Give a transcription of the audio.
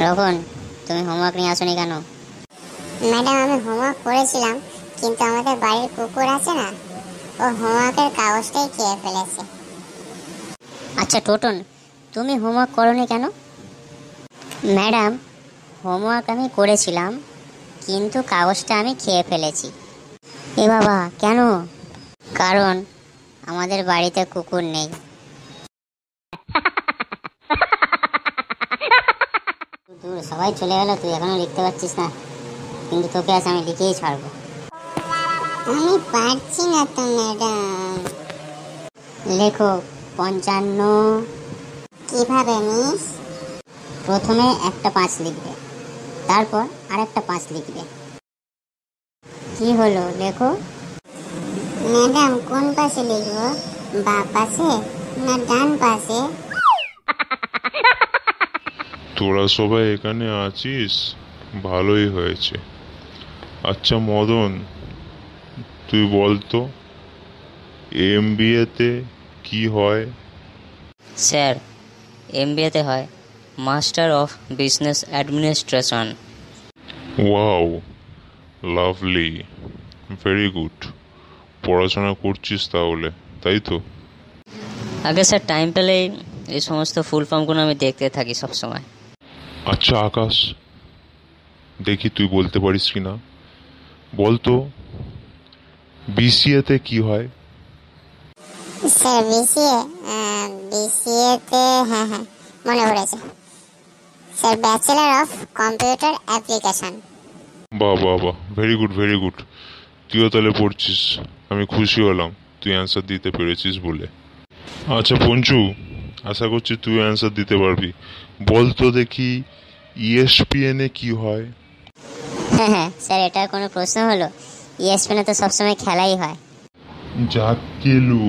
রোহন তুমি হোমওয়ার্ক নিয়ে আসোনি কেন ম্যাডাম আমি হোমওয়ার্ক করেছিলাম কিন্তু আমাদের বাড়ির কুকুর আছে না ও হোমওয়ার্কের কাগজটাই খেয়ে ফেলেছে আচ্ছা টোটন তুমি হোমওয়ার্ক করনি কেন ম্যাডাম হোমওয়ার্ক আমি করেছিলাম কিন্তু কাগজটা আমি খেয়ে ফেলেছি এ বাবা কেন কারণ আমাদের বাড়িতে কুকুর নেই সবাই চলে গেলো তুই এখনো লিখতে পারছিস না কিন্তু তোকে আজ আমি লিখেই ছাড়বো আমি পারছি না তো ম্যাডাম লেখো পঞ্চান্ন কিভাবে মিস প্রথমে একটা পাঁচ লিখবে তারপর আরেকটা পাঁচ লিখবে কি হলো লেখো ম্যাডাম কোন পাশে লিখবো বা পাশে না ডান পাশে তোরা সবাই এখানে আছিস ভালোই হয়েছে আচ্ছা মদন তুই বলতো এম বিএতে কি হয় স্যার এম বিএতে হয় master of business administration wow lovely very good পড়াশোনা করছিস তাহলে তাই তো আগে স্যার টাইম পেলেই এই সমস্ত ফুল ফর্মগুলো আমি দেখতে থাকি সবসময় আচ্ছা আকাশ দেখি তুই বলতে পারিস কি না বলতো বিসিএতে কি হয় স্যার বিসিএ বিসিএতে হ্যাঁ হ্যাঁ মনে পড়েছে sir bachelor of computer application বাহ বাহ বাহ ভেরি গুড ভেরি গুড তুইও তাহলে পড়ছিস আমি খুশি হলাম তুই অ্যান্সার দিতে পেরেছিস বলে আচ্ছা পঞ্চু আশা করছি তুই অ্যান্সার দিতে পারবি বল তো দেখি e এ কি হয় হ্যাঁ হ্যাঁ স্যার এটা কোনো প্রশ্ন হলো e এ তো সবসময় খেলাই হয় কেলু